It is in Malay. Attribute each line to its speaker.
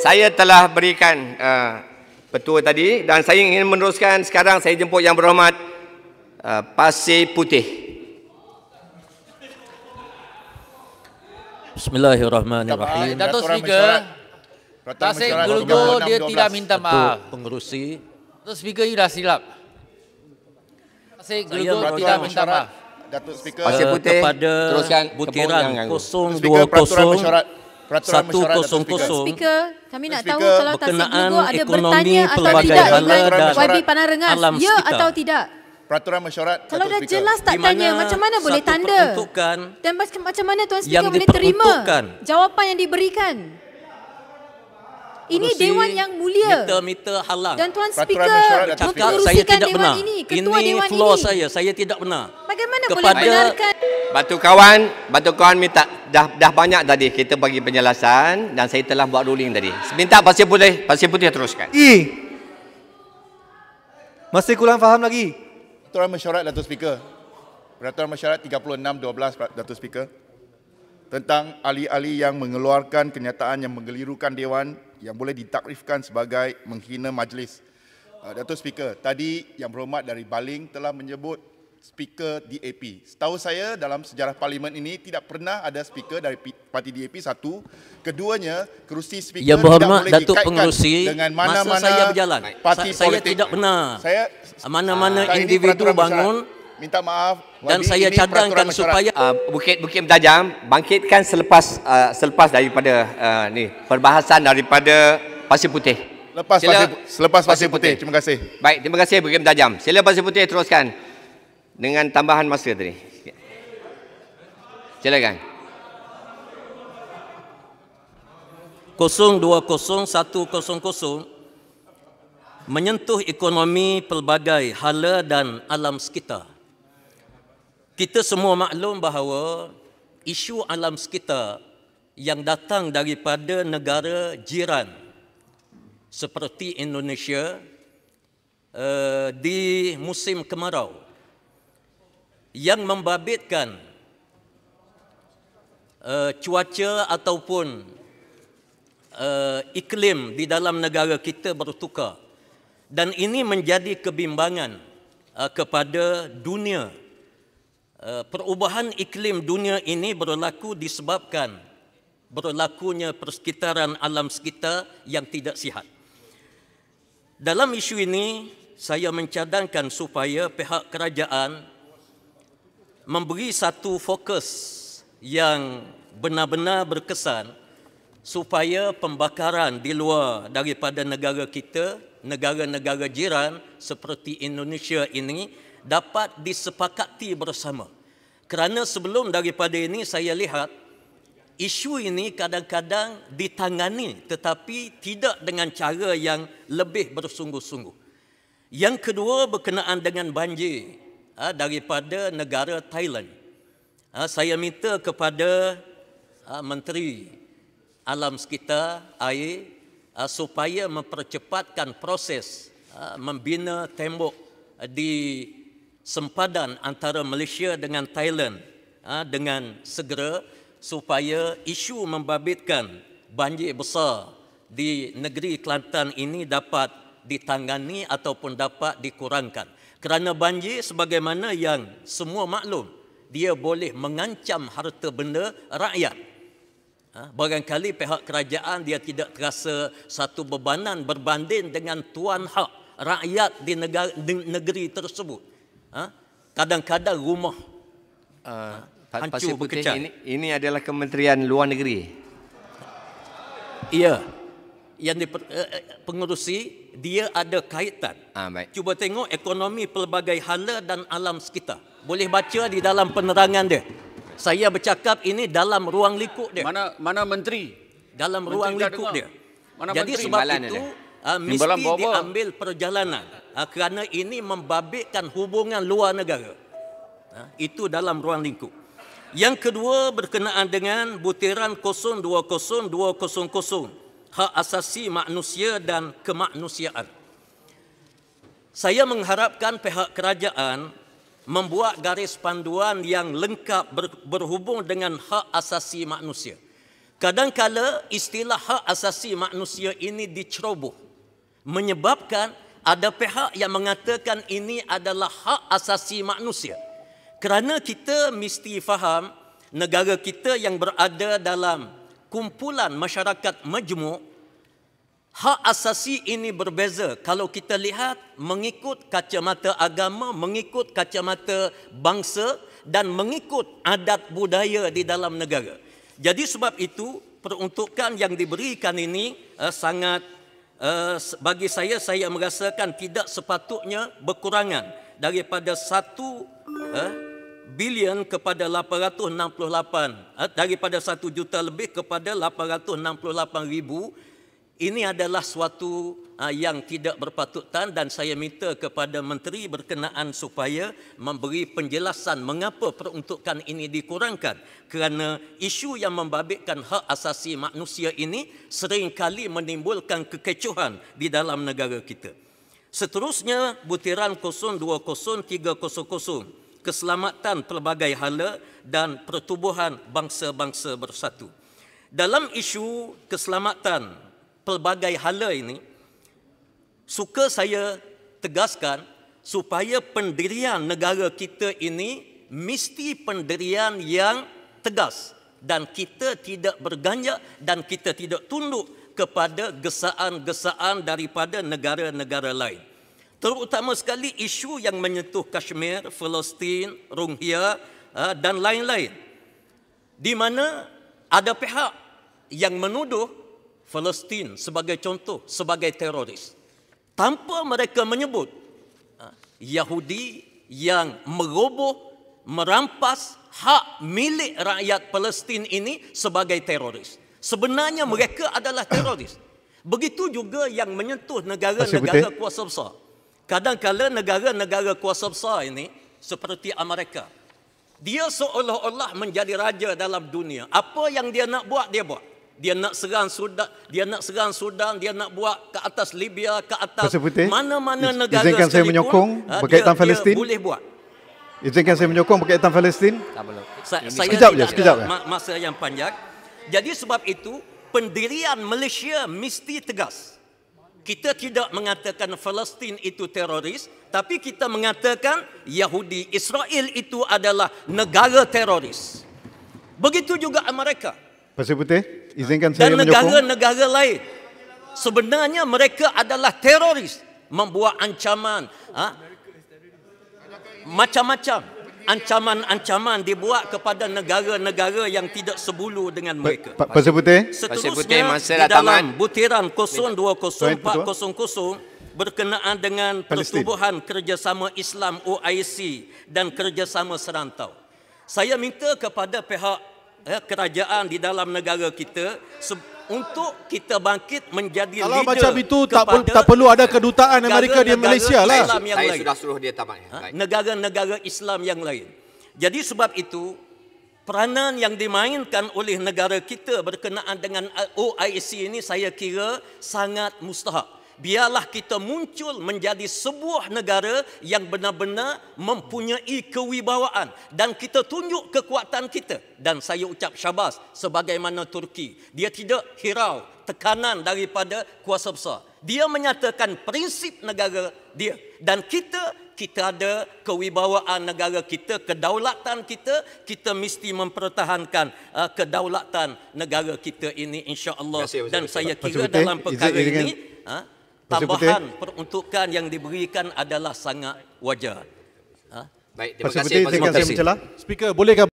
Speaker 1: saya telah berikan uh, petua tadi dan saya ingin meneruskan sekarang saya jemput yang berhormat uh, Pasir Putih. Bismillahirrahmanirrahim. Datuk Speaker, Tasik Gulgo dia tidak minta maaf. Datuk pengerusi. Datuk Speaker, you dah silap. Tasik Gulgo tidak minta maaf. Datuk Speaker, Pasir Putih, kepada teruskan butiran 020. Speaker, peraturan mesyuarat peraturan 100 speaker. speaker kami nak tahu kalau tak sebut ada bertanya atau tidak dengan YB Panarengas ya sekitar. atau tidak peraturan mesyuarat kalau dah jelas tak tanya macam mana boleh tanda dan macam mana tuan speaker boleh terima jawapan yang diberikan ini dewan yang mulia. Meter-meter halang. Dan tuan speaker, saya tidak dewan Ini, ketua ini dewan floor ini. saya, saya tidak pernah. Bagaimana Kepada... boleh benarkan Batu kawan, batu kawan minta dah dah banyak tadi kita bagi penjelasan dan saya telah buat ruling tadi. Minta pasir putih, pasir putih teruskan. I. Masih kurang faham lagi. Peraturan mesyuarat Datuk Speaker. Peraturan mesyuarat 3612 Datuk Speaker tentang ahli-ahli yang mengeluarkan kenyataan yang mengelirukan dewan yang boleh ditakrifkan sebagai menghina majlis. Uh, Datuk Speaker, tadi yang berhormat dari Baling telah menyebut speaker DAP. Setahu saya dalam sejarah parlimen ini tidak pernah ada speaker dari parti DAP satu. Keduanya, kerusi speaker yang tidak boleh Datuk dikaitkan dengan mana-mana saya berjalan. Parti saya politik. tidak pernah. Saya mana-mana ah, individu bangun minta maaf Wadi, dan saya cadangkan supaya uh, ah, bukit-bukit tajam bangkitkan selepas uh, selepas daripada uh, ni perbahasan daripada pasir putih lepas Sila, pasir, selepas pasir, pasir putih. putih terima kasih baik terima kasih bukit tajam Sila pasir putih teruskan dengan tambahan masa tadi. Silakan. 020100 menyentuh ekonomi pelbagai hala dan alam sekitar. Kita semua maklum bahawa isu alam sekitar yang datang daripada negara jiran seperti Indonesia eh, di musim kemarau yang membabitkan uh, cuaca ataupun uh, iklim di dalam negara kita bertukar dan ini menjadi kebimbangan uh, kepada dunia uh, perubahan iklim dunia ini berlaku disebabkan berlakunya persekitaran alam sekitar yang tidak sihat dalam isu ini saya mencadangkan supaya pihak kerajaan memberi satu fokus yang benar-benar berkesan supaya pembakaran di luar daripada negara kita, negara-negara jiran seperti Indonesia ini dapat disepakati bersama. Kerana sebelum daripada ini saya lihat isu ini kadang-kadang ditangani tetapi tidak dengan cara yang lebih bersungguh-sungguh. Yang kedua berkenaan dengan banjir Ha, daripada negara Thailand. Ha, saya minta kepada ha, Menteri Alam Sekitar Air supaya mempercepatkan proses membina tembok di sempadan antara Malaysia dengan Thailand dengan segera supaya isu membabitkan banjir besar di negeri Kelantan ini dapat ditangani ataupun dapat dikurangkan kerana banjir sebagaimana yang semua maklum dia boleh mengancam harta benda rakyat ha, barangkali pihak kerajaan dia tidak terasa satu bebanan berbanding dengan tuan hak rakyat di negara, negeri tersebut ha, kadang-kadang rumah uh, hancur berkecah ini, ini adalah kementerian luar negeri iya yeah yang dipengerusi eh, eh, dia ada kaitan. Ha, baik. Cuba tengok ekonomi pelbagai hala dan alam sekitar. Boleh baca di dalam penerangan dia. Saya bercakap ini dalam ruang lingkup dia. Mana mana menteri? Dalam menteri ruang lingkup dia. Mana Jadi menteri? sebab Timbalan itu dia. Ah, mesti Timbalan diambil bawa. perjalanan uh, kerana ini membabitkan hubungan luar negara. itu dalam ruang lingkup. Yang kedua berkenaan dengan butiran 02020 hak asasi manusia dan kemanusiaan. Saya mengharapkan pihak kerajaan membuat garis panduan yang lengkap berhubung dengan hak asasi manusia. Kadangkala istilah hak asasi manusia ini diceroboh menyebabkan ada pihak yang mengatakan ini adalah hak asasi manusia. Kerana kita mesti faham negara kita yang berada dalam kumpulan masyarakat majmuk hak asasi ini berbeza kalau kita lihat mengikut kacamata agama mengikut kacamata bangsa dan mengikut adat budaya di dalam negara jadi sebab itu peruntukan yang diberikan ini uh, sangat uh, bagi saya saya merasakan tidak sepatutnya berkurangan daripada satu uh, bilion kepada 868 eh, daripada 1 juta lebih kepada 868 ribu ini adalah suatu eh, yang tidak berpatutan dan saya minta kepada menteri berkenaan supaya memberi penjelasan mengapa peruntukan ini dikurangkan kerana isu yang membabitkan hak asasi manusia ini seringkali menimbulkan kekecohan di dalam negara kita. Seterusnya butiran 020300 keselamatan pelbagai hala dan pertubuhan bangsa-bangsa bersatu. Dalam isu keselamatan pelbagai hala ini, suka saya tegaskan supaya pendirian negara kita ini mesti pendirian yang tegas dan kita tidak berganjak dan kita tidak tunduk kepada gesaan-gesaan daripada negara-negara lain terutama sekali isu yang menyentuh Kashmir, Palestin, Rohingya ha, dan lain-lain. Di mana ada pihak yang menuduh Palestin sebagai contoh sebagai teroris tanpa mereka menyebut ha, Yahudi yang meroboh merampas hak milik rakyat Palestin ini sebagai teroris. Sebenarnya mereka adalah teroris. Begitu juga yang menyentuh negara-negara kuasa besar. Kadang-kadang negara-negara kuasa besar ini seperti Amerika. Dia seolah-olah menjadi raja dalam dunia. Apa yang dia nak buat, dia buat. Dia nak serang Sudan, dia nak serang Sudan, dia nak buat ke atas Libya, ke atas mana-mana negara Izinkan sekalipun, saya menyokong eh, berkaitan Palestin. boleh buat. Izinkan saya menyokong berkaitan Palestin. saya sekejap je, sekejap je. Ma- masa yang panjang. Jadi sebab itu pendirian Malaysia mesti tegas. Kita tidak mengatakan Palestin itu teroris, tapi kita mengatakan Yahudi Israel itu adalah negara teroris. Begitu juga Amerika. Pasir Putih, izinkan saya Dan negara-negara lain. Sebenarnya mereka adalah teroris. Membuat ancaman. Ha? Macam-macam ancaman-ancaman dibuat kepada negara-negara yang tidak sebulu dengan mereka. Pak Pasir Putih? Pasir Putih masa di dalam taman. butiran 020400 berkenaan dengan pertubuhan kerjasama Islam OIC dan kerjasama serantau. Saya minta kepada pihak eh, kerajaan di dalam negara kita untuk kita bangkit menjadi kalau leader macam itu tak, pun, tak perlu ada kedutaan Amerika negara, di Malaysia lah saya lain. sudah suruh dia tamat ya. ha? negara-negara ha? Islam yang lain jadi sebab itu peranan yang dimainkan oleh negara kita berkenaan dengan OIC ini saya kira sangat mustahak biarlah kita muncul menjadi sebuah negara yang benar-benar mempunyai kewibawaan dan kita tunjuk kekuatan kita dan saya ucap syabas sebagaimana Turki dia tidak hirau tekanan daripada kuasa besar dia menyatakan prinsip negara dia dan kita kita ada kewibawaan negara kita kedaulatan kita kita mesti mempertahankan uh, kedaulatan negara kita ini insya-Allah dan saya kira dalam perkara ini Eh? tambahan peruntukan yang diberikan adalah sangat wajar. Ha? Baik, terima kasih. Terima kasih. Terima kasih. Terima lah. kasih.